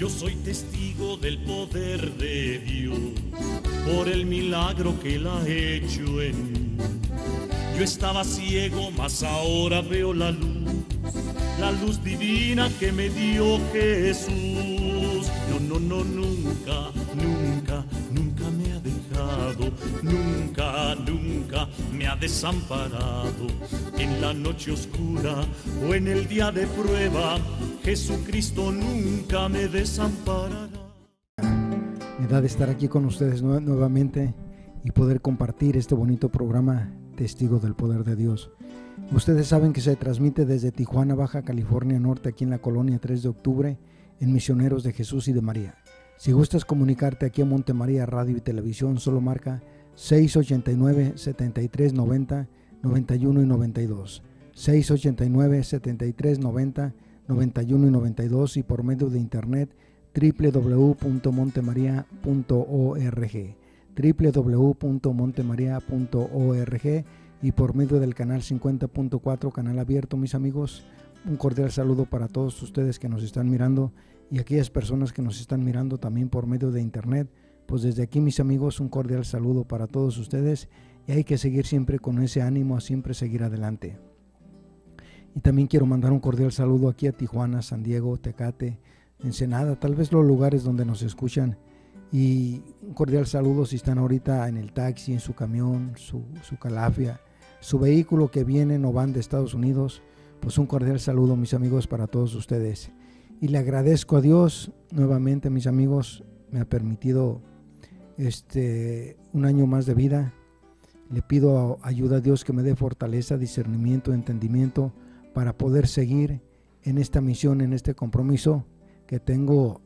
Yo soy testigo del poder de Dios por el milagro que Él ha hecho en mí. Yo estaba ciego, mas ahora veo la luz, la luz divina que me dio Jesús. No, no, no, nunca, nunca, nunca me ha dejado, nunca, nunca me ha desamparado. En la noche oscura o en el día de prueba Jesucristo nunca me desamparará. Me da de estar aquí con ustedes nuevamente y poder compartir este bonito programa Testigo del Poder de Dios. Ustedes saben que se transmite desde Tijuana, Baja California Norte, aquí en la colonia 3 de octubre, en Misioneros de Jesús y de María. Si gustas comunicarte aquí a Montemaría Radio y Televisión, solo marca 689 7390 91 y 92. 689 7390 91 y 92 y por medio de internet www.montemaria.org www.montemaria.org y por medio del canal 50.4 canal abierto mis amigos un cordial saludo para todos ustedes que nos están mirando y aquellas personas que nos están mirando también por medio de internet pues desde aquí mis amigos un cordial saludo para todos ustedes y hay que seguir siempre con ese ánimo a siempre seguir adelante y también quiero mandar un cordial saludo aquí a Tijuana, San Diego, Tecate, Ensenada, tal vez los lugares donde nos escuchan. Y un cordial saludo si están ahorita en el taxi, en su camión, su, su calafia, su vehículo que viene o van de Estados Unidos. Pues un cordial saludo, mis amigos, para todos ustedes. Y le agradezco a Dios nuevamente, mis amigos, me ha permitido este un año más de vida. Le pido ayuda a Dios que me dé fortaleza, discernimiento, entendimiento para poder seguir en esta misión, en este compromiso que tengo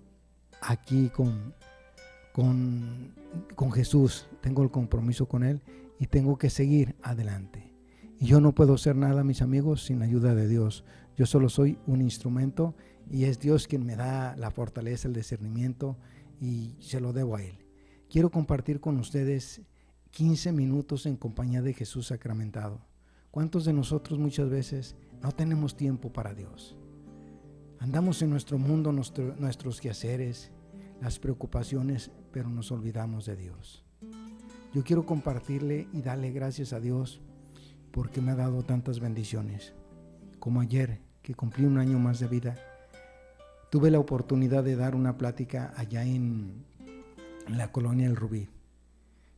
aquí con, con, Jesús, tengo el compromiso con Él y tengo que seguir adelante. Y yo no puedo hacer nada, mis amigos, sin ayuda de Dios. Yo solo soy un instrumento y es Dios quien me da la fortaleza, el discernimiento y se lo debo a Él. Quiero compartir con ustedes 15 minutos en compañía de Jesús sacramentado. ¿Cuántos de nosotros muchas veces no tenemos tiempo para Dios. Andamos en nuestro mundo, nuestros quehaceres, las preocupaciones, pero nos olvidamos de Dios. Yo quiero compartirle y darle gracias a Dios porque me ha dado tantas bendiciones. Como ayer, que cumplí un año más de vida, tuve la oportunidad de dar una plática allá en, en la colonia El Rubí.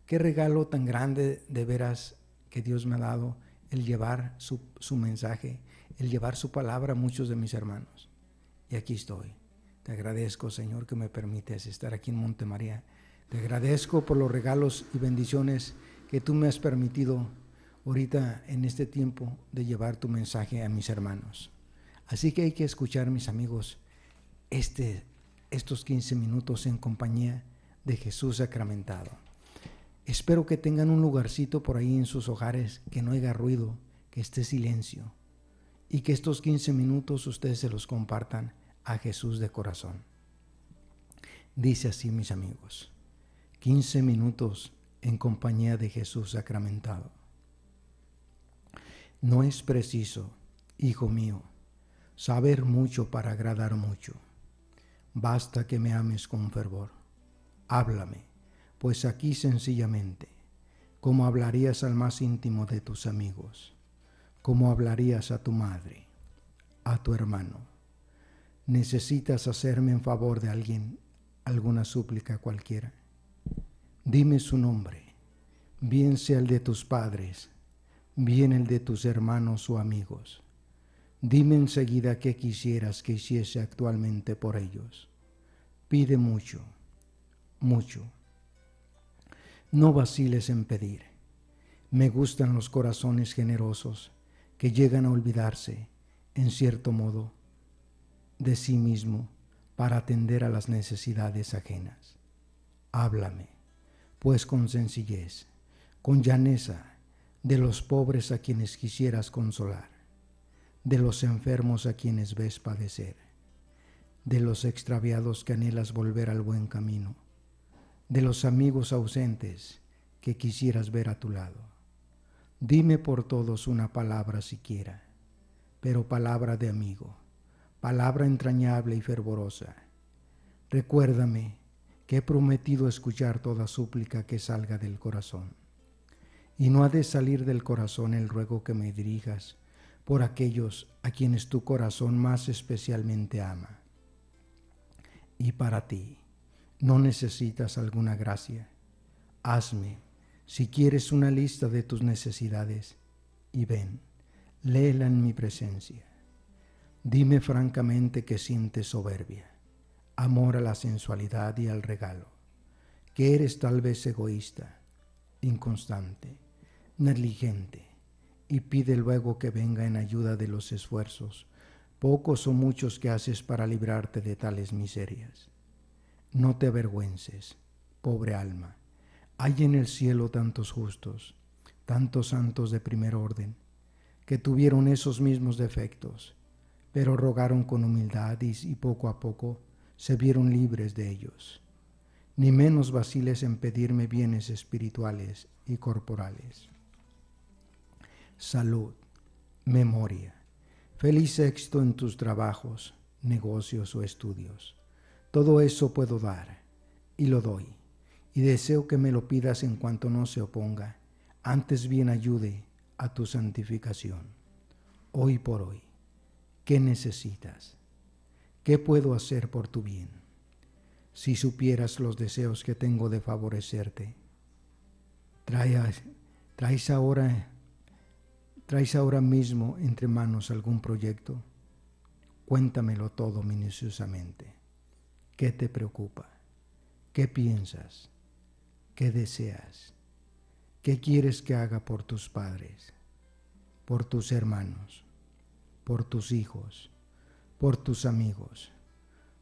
Qué regalo tan grande de veras que Dios me ha dado el llevar su, su mensaje, el llevar su palabra a muchos de mis hermanos. Y aquí estoy. Te agradezco, Señor, que me permites estar aquí en Monte María Te agradezco por los regalos y bendiciones que tú me has permitido ahorita en este tiempo de llevar tu mensaje a mis hermanos. Así que hay que escuchar, mis amigos, este, estos 15 minutos en compañía de Jesús sacramentado. Espero que tengan un lugarcito por ahí en sus hogares, que no haya ruido, que esté silencio y que estos 15 minutos ustedes se los compartan a Jesús de corazón. Dice así, mis amigos, 15 minutos en compañía de Jesús sacramentado. No es preciso, hijo mío, saber mucho para agradar mucho. Basta que me ames con fervor. Háblame, pues aquí sencillamente, como hablarías al más íntimo de tus amigos como hablarías a tu madre, a tu hermano. Necesitas hacerme en favor de alguien, alguna súplica cualquiera. Dime su nombre, bien sea el de tus padres, bien el de tus hermanos o amigos. Dime enseguida qué quisieras que hiciese actualmente por ellos. Pide mucho, mucho. No vaciles en pedir. Me gustan los corazones generosos que llegan a olvidarse, en cierto modo, de sí mismo para atender a las necesidades ajenas. Háblame, pues con sencillez, con llaneza, de los pobres a quienes quisieras consolar, de los enfermos a quienes ves padecer, de los extraviados que anhelas volver al buen camino, de los amigos ausentes que quisieras ver a tu lado Dime por todos una palabra siquiera, pero palabra de amigo, palabra entrañable y fervorosa. Recuérdame que he prometido escuchar toda súplica que salga del corazón. Y no ha de salir del corazón el ruego que me dirijas por aquellos a quienes tu corazón más especialmente ama. Y para ti, no necesitas alguna gracia. Hazme si quieres una lista de tus necesidades, y ven, léela en mi presencia. Dime francamente que sientes soberbia, amor a la sensualidad y al regalo, que eres tal vez egoísta, inconstante, negligente, y pide luego que venga en ayuda de los esfuerzos, pocos o muchos que haces para librarte de tales miserias. No te avergüences, pobre alma, hay en el cielo tantos justos, tantos santos de primer orden, que tuvieron esos mismos defectos, pero rogaron con humildad y, poco a poco se vieron libres de ellos. Ni menos vaciles en pedirme bienes espirituales y corporales. Salud, memoria, feliz éxito en tus trabajos, negocios o estudios. Todo eso puedo dar y lo doy y deseo que me lo pidas en cuanto no se oponga, antes bien ayude a tu santificación. Hoy por hoy, ¿qué necesitas? ¿Qué puedo hacer por tu bien? Si supieras los deseos que tengo de favorecerte, traes, ahora ¿Traes ahora mismo entre manos algún proyecto? Cuéntamelo todo minuciosamente. ¿Qué te preocupa? ¿Qué piensas? ¿Qué deseas? ¿Qué quieres que haga por tus padres, por tus hermanos, por tus hijos, por tus amigos,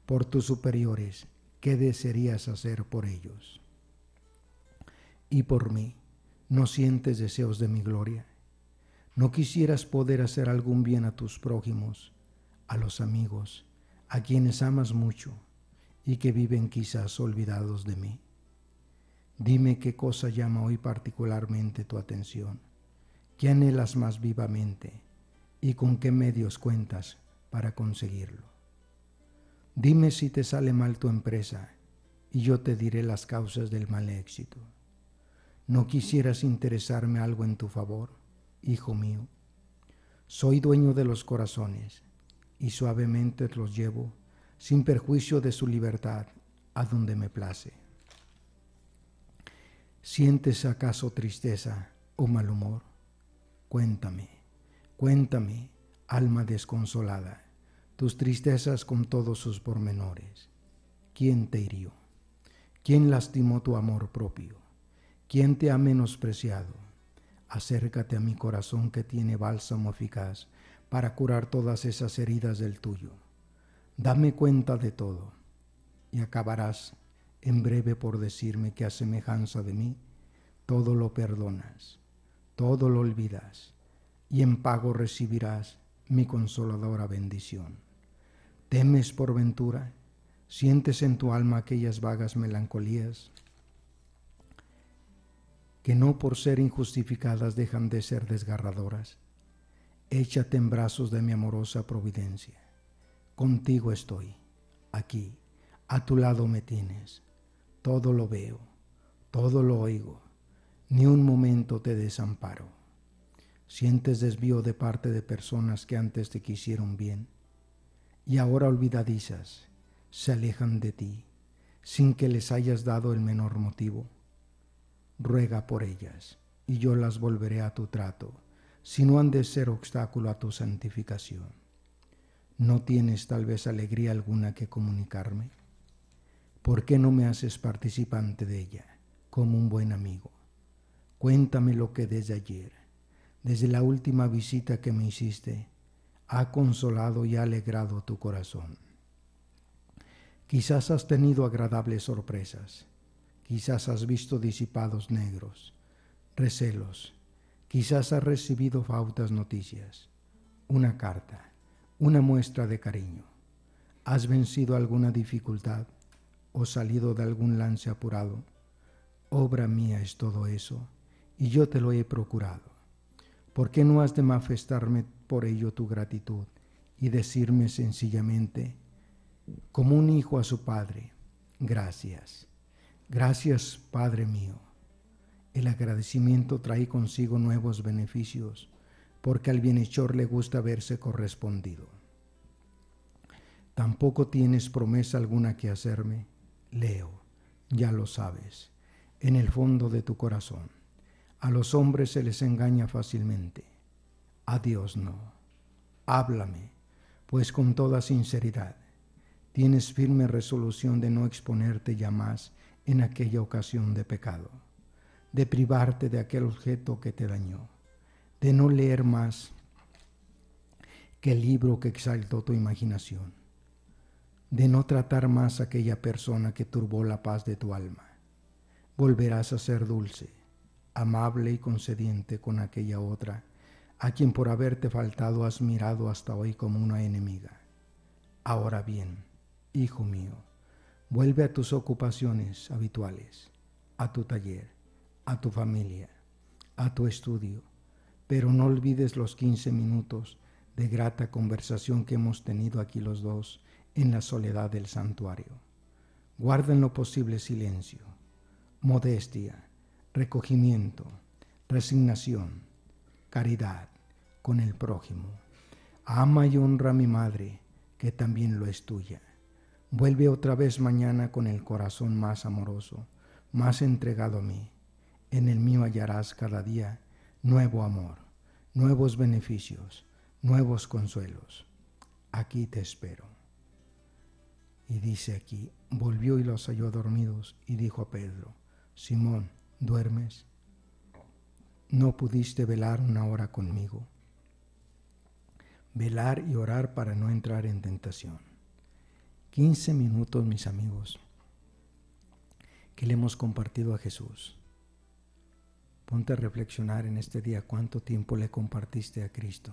por tus superiores? ¿Qué desearías hacer por ellos? Y por mí, ¿no sientes deseos de mi gloria? ¿No quisieras poder hacer algún bien a tus prójimos, a los amigos, a quienes amas mucho y que viven quizás olvidados de mí? Dime qué cosa llama hoy particularmente tu atención, qué anhelas más vivamente y con qué medios cuentas para conseguirlo. Dime si te sale mal tu empresa y yo te diré las causas del mal éxito. ¿No quisieras interesarme algo en tu favor, hijo mío? Soy dueño de los corazones y suavemente los llevo, sin perjuicio de su libertad, a donde me place. ¿Sientes acaso tristeza o mal humor? Cuéntame, cuéntame, alma desconsolada, tus tristezas con todos sus pormenores. ¿Quién te hirió? ¿Quién lastimó tu amor propio? ¿Quién te ha menospreciado? Acércate a mi corazón que tiene bálsamo eficaz para curar todas esas heridas del tuyo. Dame cuenta de todo y acabarás en breve por decirme que a semejanza de mí, todo lo perdonas, todo lo olvidas, y en pago recibirás mi consoladora bendición. ¿Temes por ventura? ¿Sientes en tu alma aquellas vagas melancolías que no por ser injustificadas dejan de ser desgarradoras? Échate en brazos de mi amorosa providencia. Contigo estoy, aquí, a tu lado me tienes todo lo veo, todo lo oigo, ni un momento te desamparo. Sientes desvío de parte de personas que antes te quisieron bien y ahora olvidadizas, se alejan de ti sin que les hayas dado el menor motivo. Ruega por ellas y yo las volveré a tu trato, si no han de ser obstáculo a tu santificación. ¿No tienes tal vez alegría alguna que comunicarme? ¿por qué no me haces participante de ella como un buen amigo? Cuéntame lo que desde ayer, desde la última visita que me hiciste, ha consolado y ha alegrado tu corazón. Quizás has tenido agradables sorpresas, quizás has visto disipados negros, recelos, quizás has recibido fautas noticias, una carta, una muestra de cariño. Has vencido alguna dificultad o salido de algún lance apurado. Obra mía es todo eso, y yo te lo he procurado. ¿Por qué no has de manifestarme por ello tu gratitud y decirme sencillamente, como un hijo a su padre, gracias, gracias Padre mío? El agradecimiento trae consigo nuevos beneficios, porque al bienhechor le gusta verse correspondido. Tampoco tienes promesa alguna que hacerme, Leo, ya lo sabes, en el fondo de tu corazón. A los hombres se les engaña fácilmente. A Dios no. Háblame, pues con toda sinceridad. Tienes firme resolución de no exponerte ya más en aquella ocasión de pecado, de privarte de aquel objeto que te dañó, de no leer más que el libro que exaltó tu imaginación de no tratar más a aquella persona que turbó la paz de tu alma. Volverás a ser dulce, amable y concediente con aquella otra, a quien por haberte faltado has mirado hasta hoy como una enemiga. Ahora bien, hijo mío, vuelve a tus ocupaciones habituales, a tu taller, a tu familia, a tu estudio, pero no olvides los 15 minutos de grata conversación que hemos tenido aquí los dos en la soledad del santuario. guarda en lo posible silencio, modestia, recogimiento, resignación, caridad con el prójimo. Ama y honra a mi madre, que también lo es tuya. Vuelve otra vez mañana con el corazón más amoroso, más entregado a mí. En el mío hallarás cada día nuevo amor, nuevos beneficios, nuevos consuelos. Aquí te espero. Y dice aquí, volvió y los halló dormidos y dijo a Pedro, Simón, ¿duermes? No pudiste velar una hora conmigo. Velar y orar para no entrar en tentación. 15 minutos, mis amigos, que le hemos compartido a Jesús. Ponte a reflexionar en este día cuánto tiempo le compartiste a Cristo.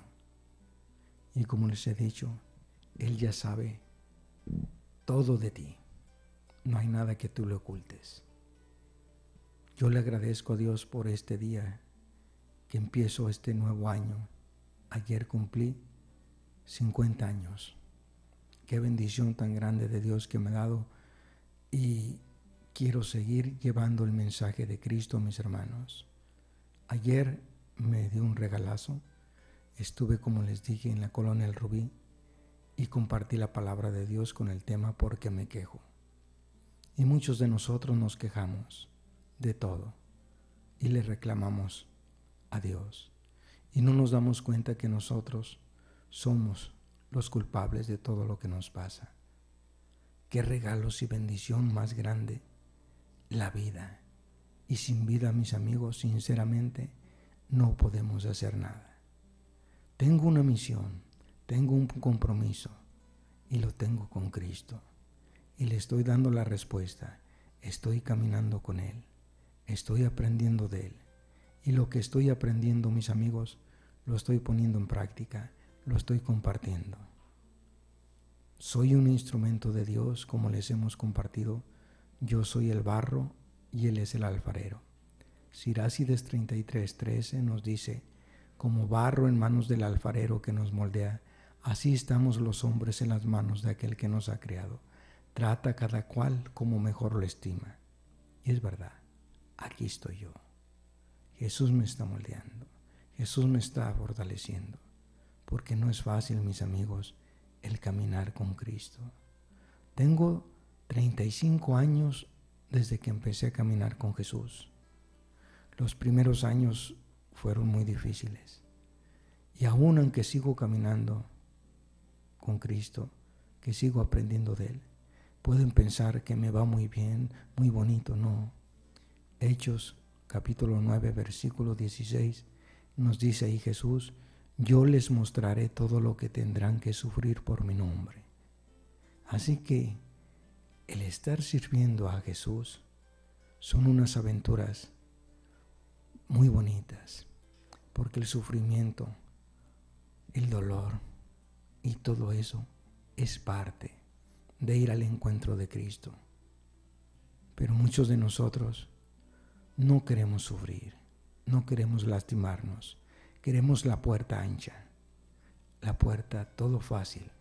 Y como les he dicho, Él ya sabe todo de ti. No hay nada que tú le ocultes. Yo le agradezco a Dios por este día que empiezo este nuevo año. Ayer cumplí 50 años. Qué bendición tan grande de Dios que me ha dado y quiero seguir llevando el mensaje de Cristo a mis hermanos. Ayer me dio un regalazo. Estuve, como les dije, en la colonia El Rubí y compartí la palabra de Dios con el tema porque me quejo. Y muchos de nosotros nos quejamos de todo y le reclamamos a Dios. Y no nos damos cuenta que nosotros somos los culpables de todo lo que nos pasa. Qué regalos y bendición más grande, la vida. Y sin vida, mis amigos, sinceramente, no podemos hacer nada. Tengo una misión tengo un compromiso y lo tengo con Cristo. Y le estoy dando la respuesta. Estoy caminando con Él. Estoy aprendiendo de Él. Y lo que estoy aprendiendo, mis amigos, lo estoy poniendo en práctica. Lo estoy compartiendo. Soy un instrumento de Dios, como les hemos compartido. Yo soy el barro y Él es el alfarero. Sirácides 33.13 nos dice, como barro en manos del alfarero que nos moldea, Así estamos los hombres en las manos de aquel que nos ha creado. Trata a cada cual como mejor lo estima. Y es verdad, aquí estoy yo. Jesús me está moldeando. Jesús me está fortaleciendo. Porque no es fácil, mis amigos, el caminar con Cristo. Tengo 35 años desde que empecé a caminar con Jesús. Los primeros años fueron muy difíciles. Y aún aunque sigo caminando, con Cristo, que sigo aprendiendo de Él. Pueden pensar que me va muy bien, muy bonito, no. Hechos capítulo 9, versículo 16, nos dice ahí Jesús, yo les mostraré todo lo que tendrán que sufrir por mi nombre. Así que el estar sirviendo a Jesús son unas aventuras muy bonitas, porque el sufrimiento, el dolor, y todo eso es parte de ir al encuentro de Cristo. Pero muchos de nosotros no queremos sufrir, no queremos lastimarnos, queremos la puerta ancha, la puerta todo fácil.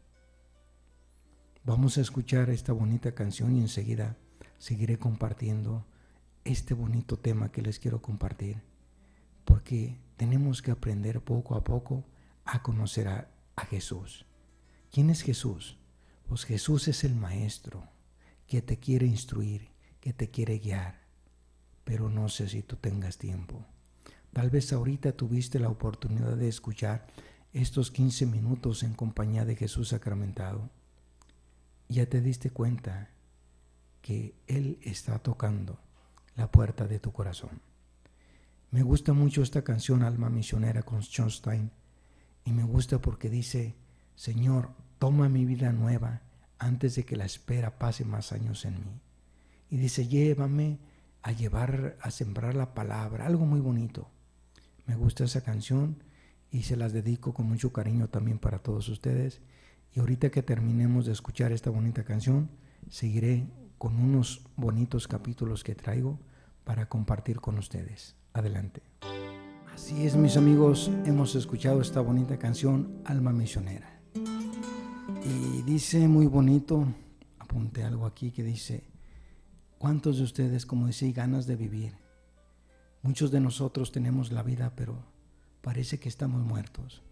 Vamos a escuchar esta bonita canción y enseguida seguiré compartiendo este bonito tema que les quiero compartir, porque tenemos que aprender poco a poco a conocer a, Jesús. ¿Quién es Jesús? Pues Jesús es el maestro que te quiere instruir, que te quiere guiar. Pero no sé si tú tengas tiempo. Tal vez ahorita tuviste la oportunidad de escuchar estos 15 minutos en compañía de Jesús sacramentado. Ya te diste cuenta que Él está tocando la puerta de tu corazón. Me gusta mucho esta canción Alma Misionera con Schoenstein y me gusta porque dice, Señor, toma mi vida nueva antes de que la espera pase más años en mí. Y dice, llévame a llevar, a sembrar la palabra, algo muy bonito. Me gusta esa canción y se las dedico con mucho cariño también para todos ustedes. Y ahorita que terminemos de escuchar esta bonita canción, seguiré con unos bonitos capítulos que traigo para compartir con ustedes. Adelante. Así es, mis amigos, hemos escuchado esta bonita canción, Alma Misionera. Y dice muy bonito, apunté algo aquí que dice, ¿cuántos de ustedes, como dice ganas de vivir? Muchos de nosotros tenemos la vida, pero parece que estamos muertos,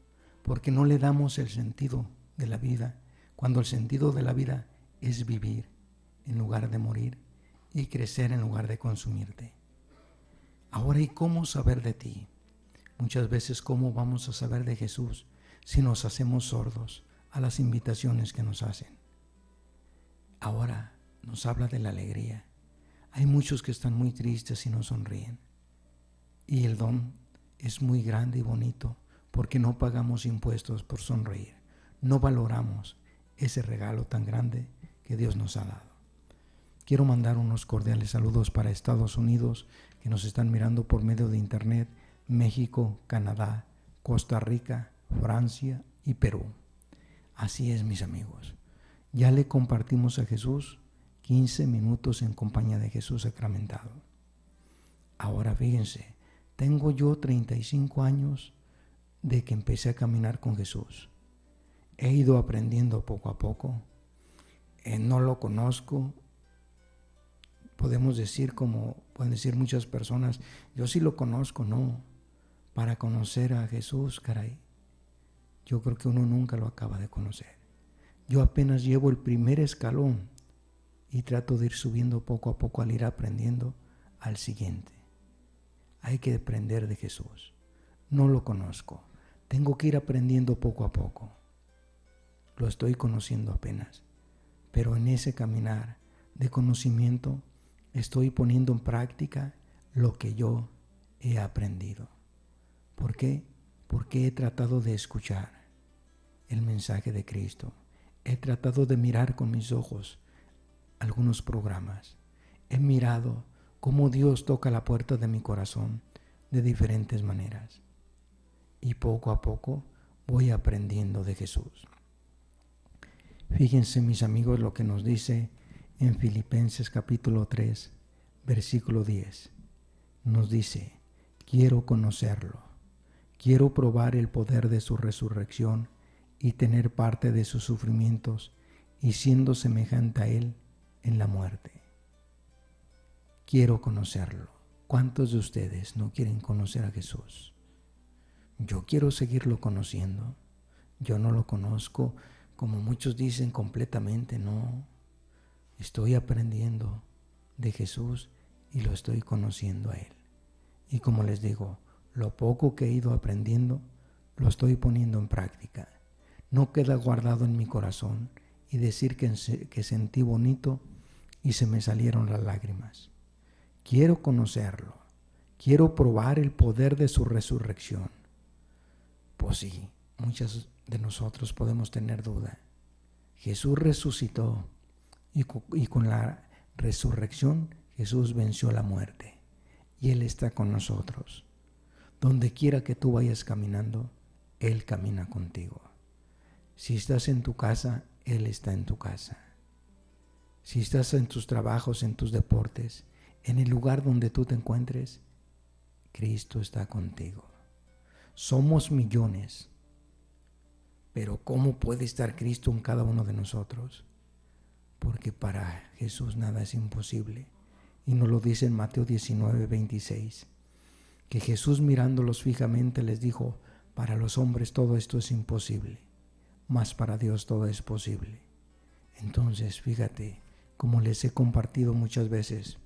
porque no le damos el sentido de la vida, cuando el sentido de la vida es vivir en lugar de morir y crecer en lugar de consumirte. Ahora, ¿y cómo saber de ti? Muchas veces, ¿cómo vamos a saber de Jesús si nos hacemos sordos? a las invitaciones que nos hacen. Ahora nos habla de la alegría. Hay muchos que están muy tristes y no sonríen. Y el don es muy grande y bonito porque no pagamos impuestos por sonreír. No valoramos ese regalo tan grande que Dios nos ha dado. Quiero mandar unos cordiales saludos para Estados Unidos que nos están mirando por medio de Internet, México, Canadá, Costa Rica, Francia y Perú. Así es, mis amigos. Ya le compartimos a Jesús 15 minutos en compañía de Jesús sacramentado. Ahora fíjense, tengo yo 35 años de que empecé a caminar con Jesús. He ido aprendiendo poco a poco. Eh, no lo conozco. Podemos decir como pueden decir muchas personas, yo sí lo conozco, no. Para conocer a Jesús, caray, yo creo que uno nunca lo acaba de conocer. Yo apenas llevo el primer escalón y trato de ir subiendo poco a poco al ir aprendiendo al siguiente. Hay que aprender de Jesús. No lo conozco. Tengo que ir aprendiendo poco a poco. Lo estoy conociendo apenas. Pero en ese caminar de conocimiento estoy poniendo en práctica lo que yo he aprendido. ¿Por qué? Porque he tratado de escuchar el mensaje de Cristo. He tratado de mirar con mis ojos algunos programas. He mirado cómo Dios toca la puerta de mi corazón de diferentes maneras. Y poco a poco voy aprendiendo de Jesús. Fíjense mis amigos lo que nos dice en Filipenses capítulo 3, versículo 10. Nos dice, quiero conocerlo, quiero probar el poder de su resurrección y tener parte de sus sufrimientos y siendo semejante a Él en la muerte. Quiero conocerlo. ¿Cuántos de ustedes no quieren conocer a Jesús? Yo quiero seguirlo conociendo. Yo no lo conozco, como muchos dicen, completamente, no. Estoy aprendiendo de Jesús y lo estoy conociendo a Él. Y como les digo, lo poco que he ido aprendiendo, lo estoy poniendo en práctica no queda guardado en mi corazón y decir que, sentí bonito y se me salieron las lágrimas. Quiero conocerlo, quiero probar el poder de su resurrección. Pues sí, muchas de nosotros podemos tener duda. Jesús resucitó y con la resurrección Jesús venció la muerte y Él está con nosotros. Donde quiera que tú vayas caminando, Él camina contigo. Si estás en tu casa, Él está en tu casa. Si estás en tus trabajos, en tus deportes, en el lugar donde tú te encuentres, Cristo está contigo. Somos millones, pero ¿cómo puede estar Cristo en cada uno de nosotros? Porque para Jesús nada es imposible. Y nos lo dice en Mateo 19, 26, que Jesús mirándolos fijamente les dijo, para los hombres todo esto es imposible, mas para Dios todo es posible. Entonces, fíjate, como les he compartido muchas veces,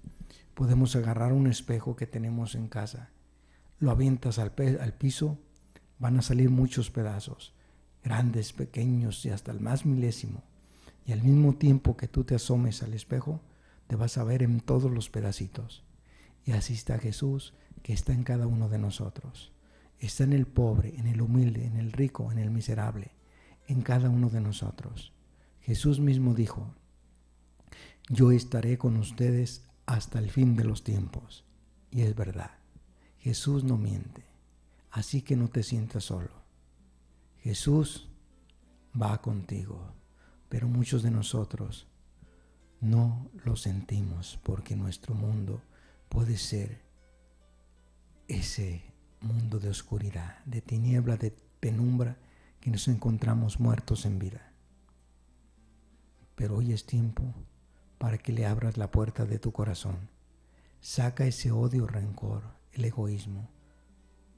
podemos agarrar un espejo que tenemos en casa, lo avientas al, al piso, van a salir muchos pedazos, grandes, pequeños y hasta el más milésimo. Y al mismo tiempo que tú te asomes al espejo, te vas a ver en todos los pedacitos. Y así está Jesús, que está en cada uno de nosotros. Está en el pobre, en el humilde, en el rico, en el miserable en cada uno de nosotros. Jesús mismo dijo, yo estaré con ustedes hasta el fin de los tiempos. Y es verdad, Jesús no miente, así que no te sientas solo. Jesús va contigo, pero muchos de nosotros no lo sentimos porque nuestro mundo puede ser ese mundo de oscuridad, de tiniebla, de penumbra que nos encontramos muertos en vida. Pero hoy es tiempo para que le abras la puerta de tu corazón. Saca ese odio, rencor, el egoísmo.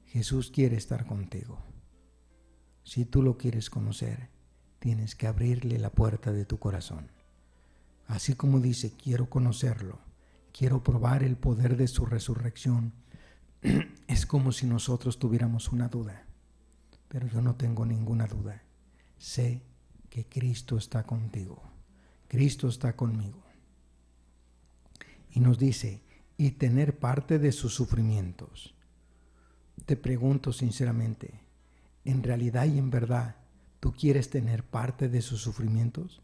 Jesús quiere estar contigo. Si tú lo quieres conocer, tienes que abrirle la puerta de tu corazón. Así como dice, quiero conocerlo, quiero probar el poder de su resurrección, es como si nosotros tuviéramos una duda pero yo no tengo ninguna duda. Sé que Cristo está contigo. Cristo está conmigo. Y nos dice, y tener parte de sus sufrimientos. Te pregunto sinceramente, ¿en realidad y en verdad tú quieres tener parte de sus sufrimientos?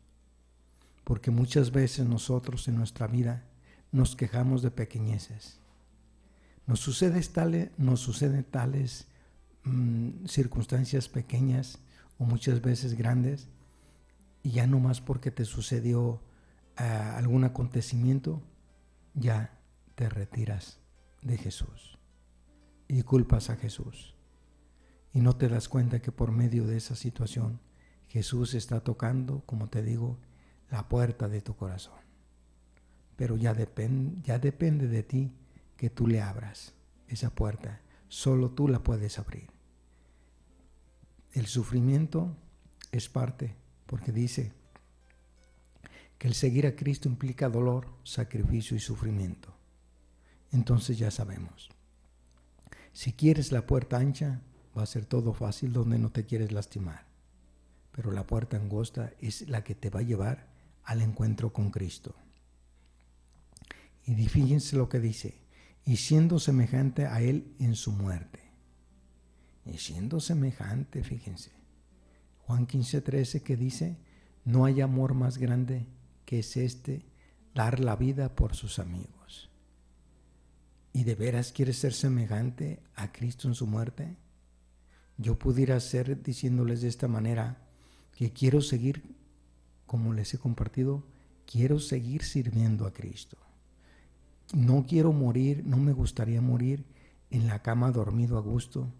Porque muchas veces nosotros en nuestra vida nos quejamos de pequeñeces. Nos, sucede tales nos suceden tales Mm, circunstancias pequeñas o muchas veces grandes, y ya no más porque te sucedió ah, algún acontecimiento, ya te retiras de Jesús y culpas a Jesús. Y no te das cuenta que por medio de esa situación Jesús está tocando, como te digo, la puerta de tu corazón. Pero ya, depende ya depende de ti que tú le abras esa puerta Solo tú la puedes abrir. El sufrimiento es parte, porque dice que el seguir a Cristo implica dolor, sacrificio y sufrimiento. Entonces ya sabemos. Si quieres la puerta ancha, va a ser todo fácil donde no te quieres lastimar. Pero la puerta angosta es la que te va a llevar al encuentro con Cristo. Y fíjense lo que dice, y siendo semejante a él en su muerte. Y siendo semejante, fíjense, Juan 13 que dice, no hay amor más grande que es este, dar la vida por sus amigos. ¿Y de veras quiere ser semejante a Cristo en su muerte? Yo pudiera ser diciéndoles de esta manera que quiero seguir, como les he compartido, quiero seguir sirviendo a Cristo. No quiero morir, no me gustaría morir en la cama dormido a gusto,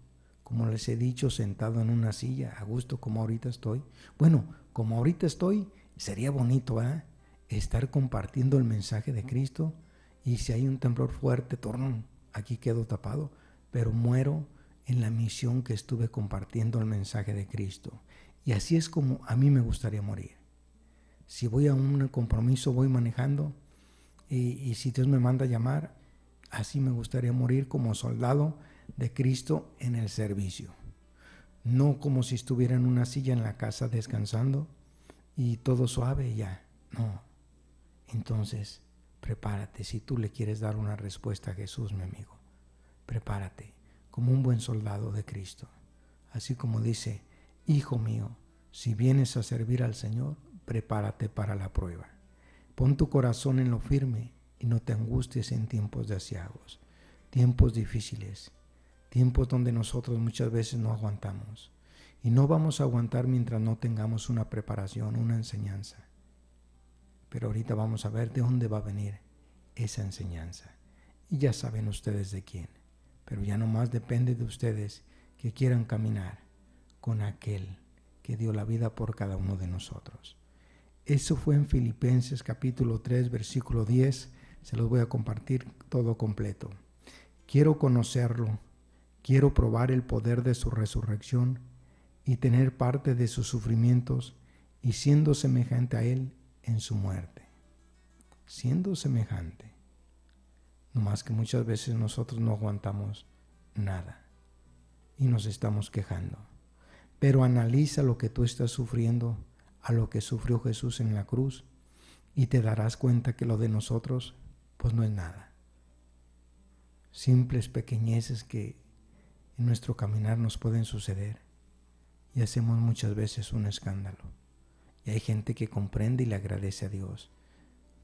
como les he dicho, sentado en una silla a gusto como ahorita estoy. Bueno, como ahorita estoy, sería bonito, Estar compartiendo el mensaje de Cristo y si hay un temblor fuerte, torno, aquí quedo tapado, pero muero en la misión que estuve compartiendo el mensaje de Cristo. Y así es como a mí me gustaría morir. Si voy a un compromiso, voy manejando, y, si Dios me manda a llamar, así me gustaría morir como soldado de Cristo en el servicio. No como si estuviera en una silla en la casa descansando y todo suave ya. No. Entonces, prepárate. Si tú le quieres dar una respuesta a Jesús, mi amigo, prepárate como un buen soldado de Cristo. Así como dice, Hijo mío, si vienes a servir al Señor, prepárate para la prueba. Pon tu corazón en lo firme y no te angusties en tiempos de tiempos difíciles, tiempos donde nosotros muchas veces no aguantamos. Y no vamos a aguantar mientras no tengamos una preparación, una enseñanza. Pero ahorita vamos a ver de dónde va a venir esa enseñanza. Y ya saben ustedes de quién. Pero ya no más depende de ustedes que quieran caminar con aquel que dio la vida por cada uno de nosotros. Eso fue en Filipenses capítulo 3, versículo 10. Se los voy a compartir todo completo. Quiero conocerlo, quiero probar el poder de su resurrección y tener parte de sus sufrimientos y siendo semejante a él en su muerte. Siendo semejante. No más que muchas veces nosotros no aguantamos nada y nos estamos quejando. Pero analiza lo que tú estás sufriendo a lo que sufrió Jesús en la cruz y te darás cuenta que lo de nosotros pues no es nada. Simples pequeñeces que en nuestro caminar nos pueden suceder y hacemos muchas veces un escándalo. Y hay gente que comprende y le agradece a Dios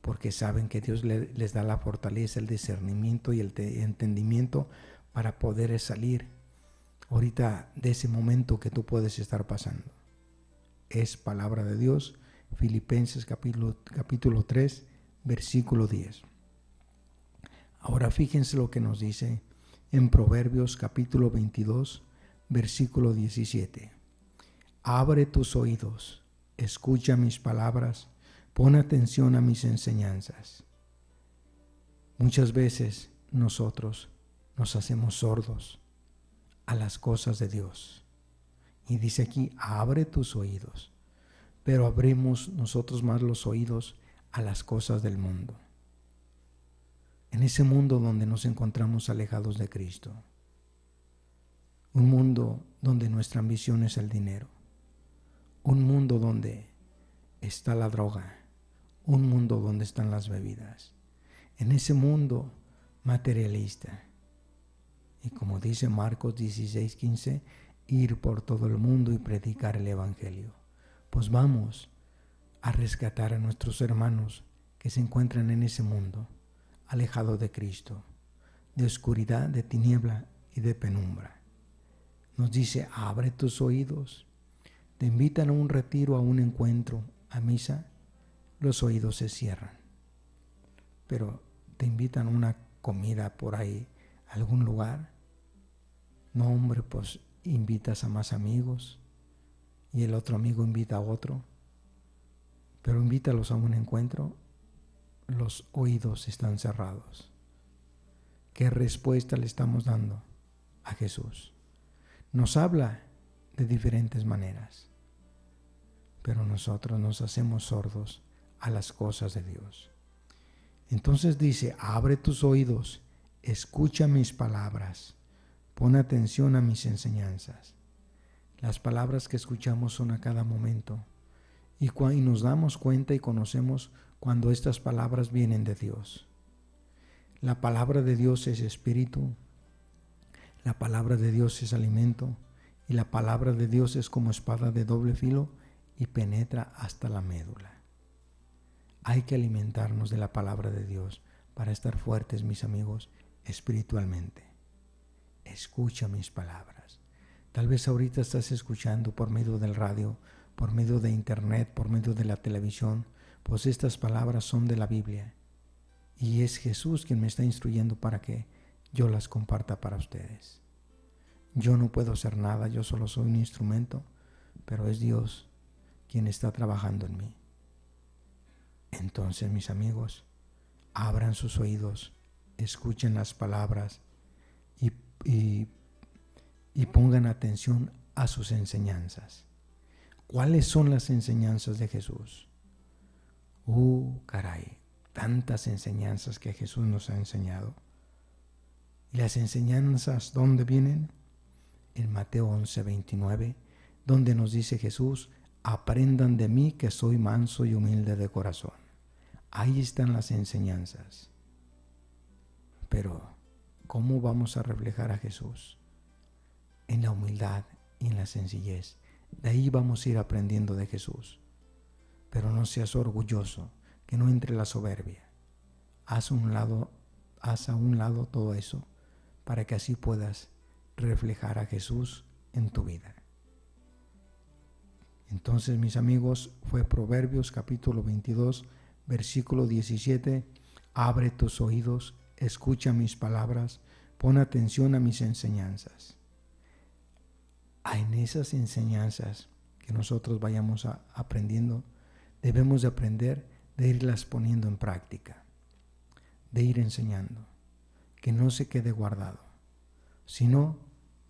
porque saben que Dios les da la fortaleza, el discernimiento y el entendimiento para poder salir ahorita de ese momento que tú puedes estar pasando es palabra de Dios. Filipenses capítulo, capítulo 3, versículo 10. Ahora fíjense lo que nos dice en Proverbios capítulo 22, versículo 17. Abre tus oídos, escucha mis palabras, pon atención a mis enseñanzas. Muchas veces nosotros nos hacemos sordos a las cosas de Dios. Y dice aquí, abre tus oídos. Pero abrimos nosotros más los oídos a las cosas del mundo. En ese mundo donde nos encontramos alejados de Cristo. Un mundo donde nuestra ambición es el dinero. Un mundo donde está la droga. Un mundo donde están las bebidas. En ese mundo materialista. Y como dice Marcos 16, 15, ir por todo el mundo y predicar el Evangelio. Pues vamos a rescatar a nuestros hermanos que se encuentran en ese mundo, alejado de Cristo, de oscuridad, de tiniebla y de penumbra. Nos dice, abre tus oídos. Te invitan a un retiro, a un encuentro, a misa. Los oídos se cierran. Pero te invitan a una comida por ahí, a algún lugar. No, hombre, pues invitas a más amigos y el otro amigo invita a otro, pero invítalos a un encuentro, los oídos están cerrados. ¿Qué respuesta le estamos dando a Jesús? Nos habla de diferentes maneras, pero nosotros nos hacemos sordos a las cosas de Dios. Entonces dice, abre tus oídos, escucha mis palabras Pon atención a mis enseñanzas. Las palabras que escuchamos son a cada momento y, y nos damos cuenta y conocemos cuando estas palabras vienen de Dios. La palabra de Dios es espíritu, la palabra de Dios es alimento y la palabra de Dios es como espada de doble filo y penetra hasta la médula. Hay que alimentarnos de la palabra de Dios para estar fuertes, mis amigos, espiritualmente escucha mis palabras. Tal vez ahorita estás escuchando por medio del radio, por medio de internet, por medio de la televisión, pues estas palabras son de la Biblia. Y es Jesús quien me está instruyendo para que yo las comparta para ustedes. Yo no puedo hacer nada, yo solo soy un instrumento, pero es Dios quien está trabajando en mí. Entonces, mis amigos, abran sus oídos, escuchen las palabras y, pongan atención a sus enseñanzas. ¿Cuáles son las enseñanzas de Jesús? ¡Uh, caray! Tantas enseñanzas que Jesús nos ha enseñado. ¿Y las enseñanzas dónde vienen? En Mateo 11, 29, donde nos dice Jesús, aprendan de mí que soy manso y humilde de corazón. Ahí están las enseñanzas. Pero ¿Cómo vamos a reflejar a Jesús? En la humildad y en la sencillez. De ahí vamos a ir aprendiendo de Jesús. Pero no seas orgulloso, que no entre la soberbia. Haz, un lado, a un lado todo eso para que así puedas reflejar a Jesús en tu vida. Entonces, mis amigos, fue Proverbios capítulo 22, versículo 17, abre tus oídos escucha mis palabras, pon atención a mis enseñanzas. Ah, en esas enseñanzas que nosotros vayamos aprendiendo, debemos de aprender de irlas poniendo en práctica, de ir enseñando, que no se quede guardado, sino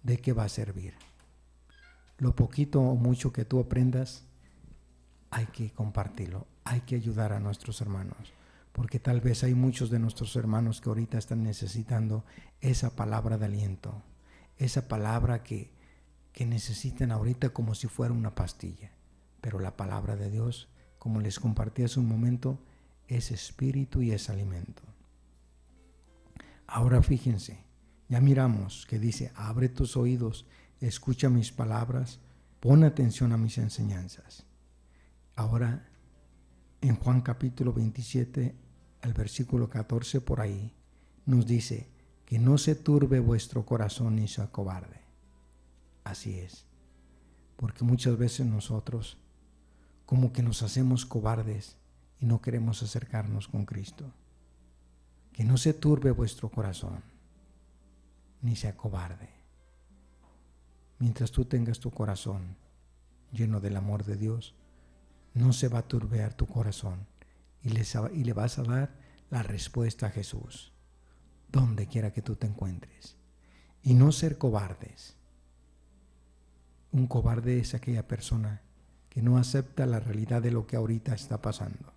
de qué va a servir. Lo poquito o mucho que tú aprendas, hay que compartirlo, hay que ayudar a nuestros hermanos porque tal vez hay muchos de nuestros hermanos que ahorita están necesitando esa palabra de aliento, esa palabra que, que necesitan ahorita como si fuera una pastilla. Pero la palabra de Dios, como les compartí hace un momento, es espíritu y es alimento. Ahora fíjense, ya miramos que dice, abre tus oídos, escucha mis palabras, pon atención a mis enseñanzas. Ahora, en Juan capítulo 27, al versículo 14 por ahí, nos dice que no se turbe vuestro corazón ni se cobarde, Así es, porque muchas veces nosotros como que nos hacemos cobardes y no queremos acercarnos con Cristo. Que no se turbe vuestro corazón, ni se cobarde, Mientras tú tengas tu corazón lleno del amor de Dios, no se va a turbear tu corazón y, y le vas a dar la respuesta a Jesús, donde quiera que tú te encuentres. Y no ser cobardes. Un cobarde es aquella persona que no acepta la realidad de lo que ahorita está pasando.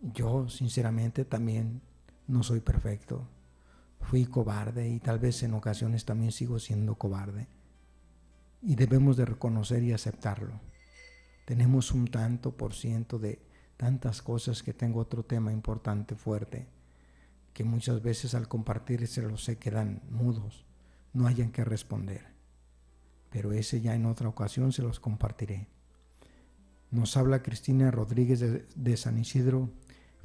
Yo, sinceramente, también no soy perfecto. Fui cobarde y tal vez en ocasiones también sigo siendo cobarde. Y debemos de reconocer y aceptarlo. Tenemos un tanto por ciento de tantas cosas que tengo otro tema importante, fuerte, que muchas veces al compartir se los sé quedan mudos, no hayan que responder. Pero ese ya en otra ocasión se los compartiré. Nos habla Cristina Rodríguez de, San Isidro.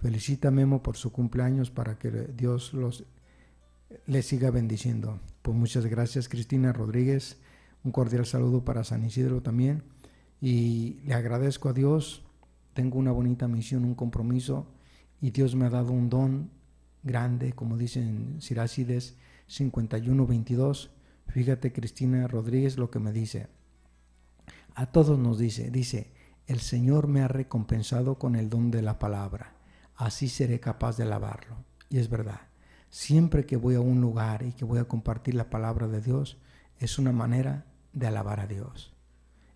Felicita Memo por su cumpleaños para que Dios los, le siga bendiciendo. Pues muchas gracias Cristina Rodríguez. Un cordial saludo para San Isidro también. Y le agradezco a Dios tengo una bonita misión, un compromiso, y Dios me ha dado un don grande, como dicen Sirácides 51-22. Fíjate Cristina Rodríguez lo que me dice. A todos nos dice, dice, el Señor me ha recompensado con el don de la palabra, así seré capaz de alabarlo. Y es verdad, siempre que voy a un lugar y que voy a compartir la palabra de Dios, es una manera de alabar a Dios.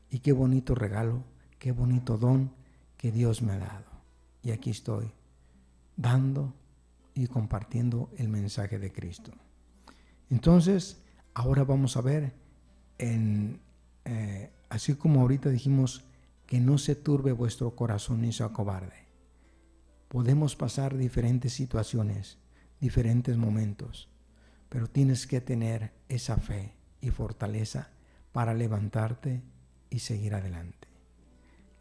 Y qué bonito regalo, qué bonito don que Dios me ha dado. Y aquí estoy, dando y compartiendo el mensaje de Cristo. Entonces, ahora vamos a ver, en, eh, así como ahorita dijimos, que no se turbe vuestro corazón ni se acobarde. Podemos pasar diferentes situaciones, diferentes momentos, pero tienes que tener esa fe y fortaleza para levantarte y seguir adelante.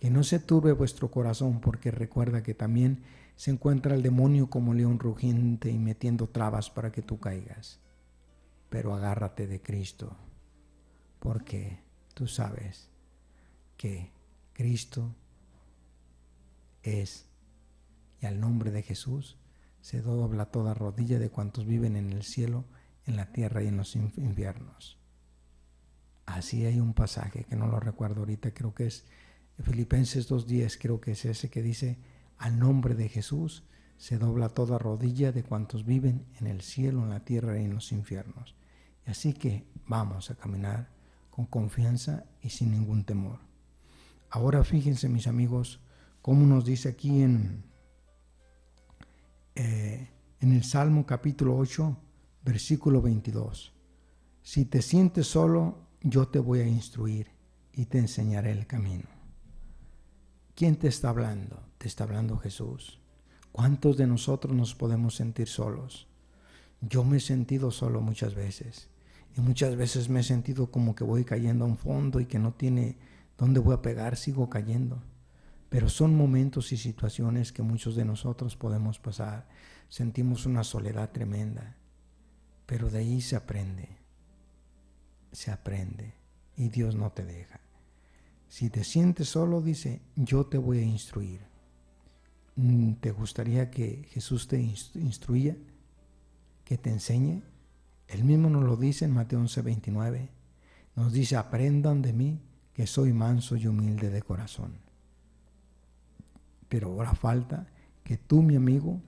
Que no se turbe vuestro corazón, porque recuerda que también se encuentra el demonio como león rugiente y metiendo trabas para que tú caigas. Pero agárrate de Cristo, porque tú sabes que Cristo es, y al nombre de Jesús se dobla toda rodilla de cuantos viven en el cielo, en la tierra y en los infiernos. Así hay un pasaje que no lo recuerdo ahorita, creo que es Filipenses 2.10 creo que es ese que dice, al nombre de Jesús se dobla toda rodilla de cuantos viven en el cielo, en la tierra y en los infiernos. Y así que vamos a caminar con confianza y sin ningún temor. Ahora fíjense mis amigos, cómo nos dice aquí en, eh, en el Salmo capítulo 8, versículo 22. Si te sientes solo, yo te voy a instruir y te enseñaré el camino. ¿Quién te está hablando? Te está hablando Jesús. ¿Cuántos de nosotros nos podemos sentir solos? Yo me he sentido solo muchas veces. Y muchas veces me he sentido como que voy cayendo a un fondo y que no tiene dónde voy a pegar, sigo cayendo. Pero son momentos y situaciones que muchos de nosotros podemos pasar. Sentimos una soledad tremenda. Pero de ahí se aprende. Se aprende. Y Dios no te deja. Si te sientes solo, dice, yo te voy a instruir. Mm, ¿Te gustaría que Jesús te instruya, que te enseñe? Él mismo nos lo dice en Mateo 11, 29. Nos dice, aprendan de mí, que soy manso y humilde de corazón. Pero ahora falta que tú, mi amigo,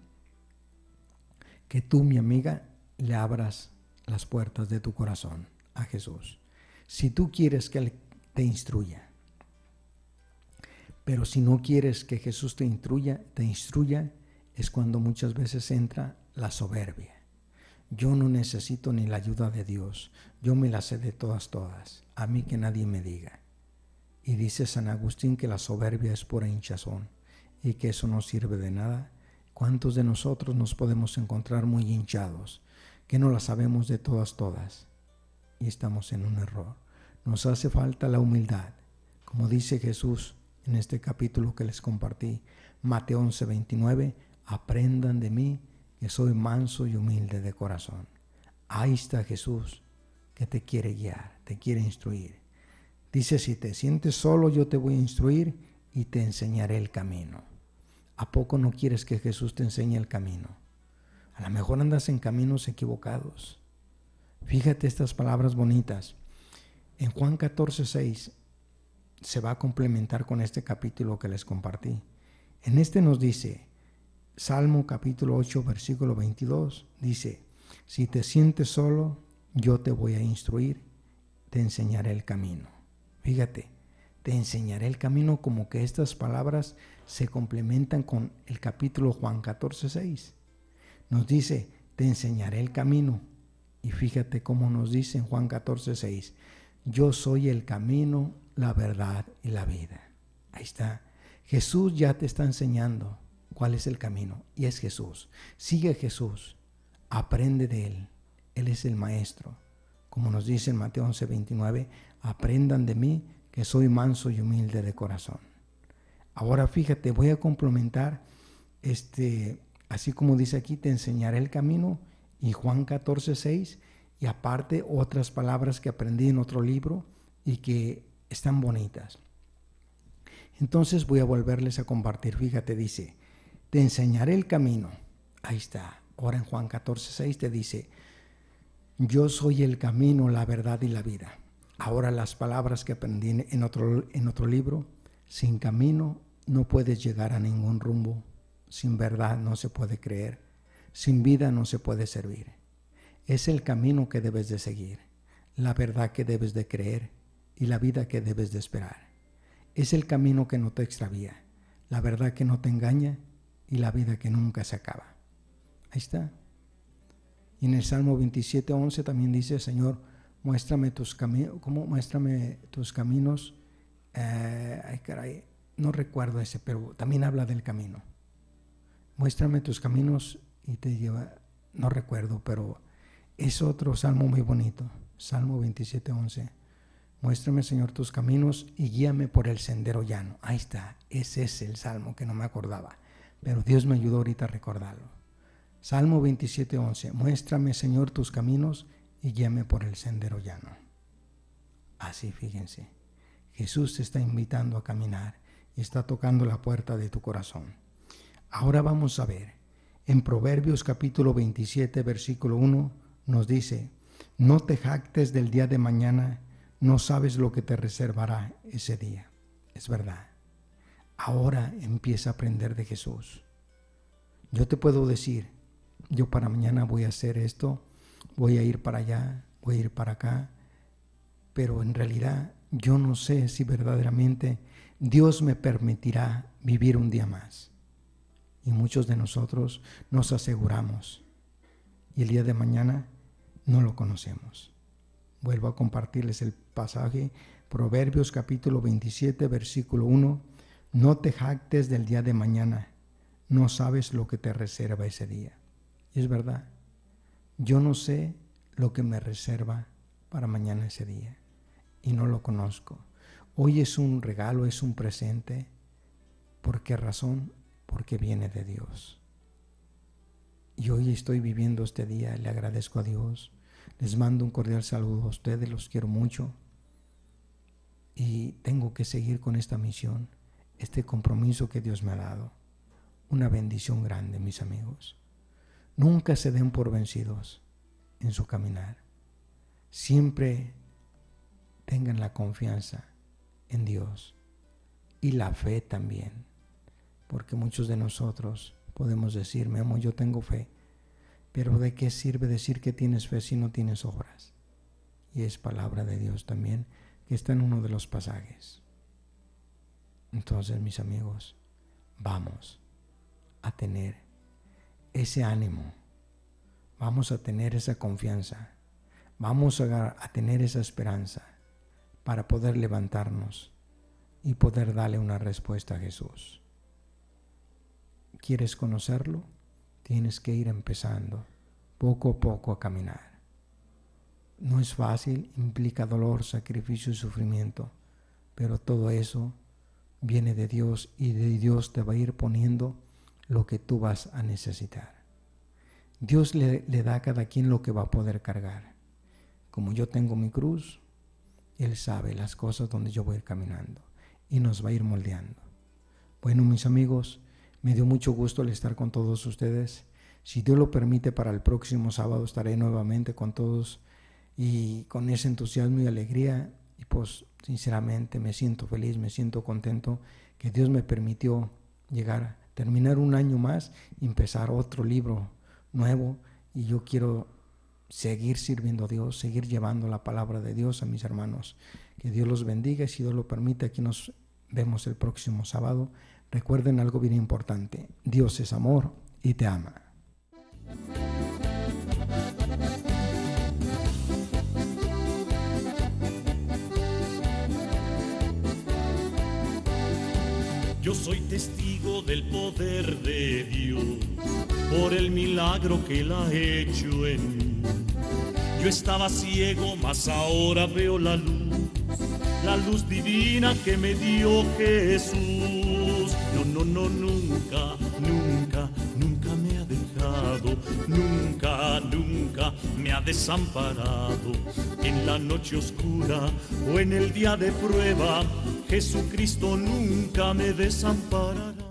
que tú, mi amiga, le abras las puertas de tu corazón a Jesús. Si tú quieres que Él te instruya, pero si no quieres que Jesús te instruya, te instruya, es cuando muchas veces entra la soberbia. Yo no necesito ni la ayuda de Dios, yo me la sé de todas, todas, a mí que nadie me diga. Y dice San Agustín que la soberbia es pura hinchazón y que eso no sirve de nada. ¿Cuántos de nosotros nos podemos encontrar muy hinchados, que no la sabemos de todas, todas? Y estamos en un error. Nos hace falta la humildad. Como dice Jesús, en este capítulo que les compartí. Mateo 11, 29, aprendan de mí que soy manso y humilde de corazón. Ahí está Jesús que te quiere guiar, te quiere instruir. Dice, si te sientes solo, yo te voy a instruir y te enseñaré el camino. ¿A poco no quieres que Jesús te enseñe el camino? A lo mejor andas en caminos equivocados. Fíjate estas palabras bonitas. En Juan 14, 6, se va a complementar con este capítulo que les compartí. En este nos dice, Salmo capítulo 8, versículo 22, dice, si te sientes solo, yo te voy a instruir, te enseñaré el camino. Fíjate, te enseñaré el camino como que estas palabras se complementan con el capítulo Juan 14, 6. Nos dice, te enseñaré el camino. Y fíjate cómo nos dice en Juan 14, 6, yo soy el camino, la verdad y la vida. Ahí está. Jesús ya te está enseñando cuál es el camino y es Jesús. Sigue a Jesús, aprende de Él. Él es el Maestro. Como nos dice en Mateo 11, 29, aprendan de mí que soy manso y humilde de corazón. Ahora fíjate, voy a complementar, este, así como dice aquí, te enseñaré el camino y Juan 14, y aparte otras palabras que aprendí en otro libro y que están bonitas. Entonces voy a volverles a compartir. Fíjate, dice, te enseñaré el camino. Ahí está. Ahora en Juan 14, 6 te dice, yo soy el camino, la verdad y la vida. Ahora las palabras que aprendí en otro, en otro libro, sin camino no puedes llegar a ningún rumbo, sin verdad no se puede creer, sin vida no se puede servir. Es el camino que debes de seguir, la verdad que debes de creer, y la vida que debes de esperar. Es el camino que no te extravía, la verdad que no te engaña y la vida que nunca se acaba. Ahí está. Y en el Salmo 27, 11 también dice, Señor, muéstrame tus caminos, ¿cómo muéstrame tus caminos? Eh, ay, caray, no recuerdo ese, pero también habla del camino. Muéstrame tus caminos y te lleva, no recuerdo, pero es otro salmo muy bonito, Salmo 27, 11. Muéstrame, Señor, tus caminos y guíame por el sendero llano. Ahí está, ese es el salmo que no me acordaba, pero Dios me ayudó ahorita a recordarlo. Salmo 27:11. Muéstrame, Señor, tus caminos y guíame por el sendero llano. Así, fíjense, Jesús te está invitando a caminar y está tocando la puerta de tu corazón. Ahora vamos a ver, en Proverbios capítulo 27, versículo 1, nos dice, no te jactes del día de mañana, no sabes lo que te reservará ese día. Es verdad. Ahora empieza a aprender de Jesús. Yo te puedo decir, yo para mañana voy a hacer esto, voy a ir para allá, voy a ir para acá, pero en realidad yo no sé si verdaderamente Dios me permitirá vivir un día más. Y muchos de nosotros nos aseguramos y el día de mañana no lo conocemos. Vuelvo a compartirles el pasaje, Proverbios capítulo 27, versículo 1. No te jactes del día de mañana, no sabes lo que te reserva ese día. Y es verdad, yo no sé lo que me reserva para mañana ese día y no lo conozco. Hoy es un regalo, es un presente. ¿Por qué razón? Porque viene de Dios. Y hoy estoy viviendo este día, le agradezco a Dios les mando un cordial saludo a ustedes, los quiero mucho y tengo que seguir con esta misión, este compromiso que Dios me ha dado. Una bendición grande, mis amigos. Nunca se den por vencidos en su caminar. Siempre tengan la confianza en Dios y la fe también, porque muchos de nosotros podemos decir, mi amor, yo tengo fe, pero ¿de qué sirve decir que tienes fe si no tienes obras? Y es palabra de Dios también, que está en uno de los pasajes. Entonces, mis amigos, vamos a tener ese ánimo, vamos a tener esa confianza, vamos a, a tener esa esperanza para poder levantarnos y poder darle una respuesta a Jesús. ¿Quieres conocerlo? Tienes que ir empezando poco a poco a caminar. No es fácil, implica dolor, sacrificio y sufrimiento, pero todo eso viene de Dios y de Dios te va a ir poniendo lo que tú vas a necesitar. Dios le, da a cada quien lo que va a poder cargar. Como yo tengo mi cruz, Él sabe las cosas donde yo voy a ir caminando y nos va a ir moldeando. Bueno, mis amigos, me dio mucho gusto el estar con todos ustedes. Si Dios lo permite, para el próximo sábado estaré nuevamente con todos y con ese entusiasmo y alegría. Y pues sinceramente me siento feliz, me siento contento que Dios me permitió llegar, terminar un año más empezar otro libro nuevo. Y yo quiero seguir sirviendo a Dios, seguir llevando la palabra de Dios a mis hermanos. Que Dios los bendiga y si Dios lo permite, aquí nos vemos el próximo sábado. Recuerden algo bien importante, Dios es amor y te ama. Yo soy testigo del poder de Dios por el milagro que él ha hecho en mí. Yo estaba ciego, mas ahora veo la luz, la luz divina que me dio Jesús nunca, nunca, nunca me ha dejado, nunca, nunca me ha desamparado. En la noche oscura o en el día de prueba, Jesucristo nunca me desamparará.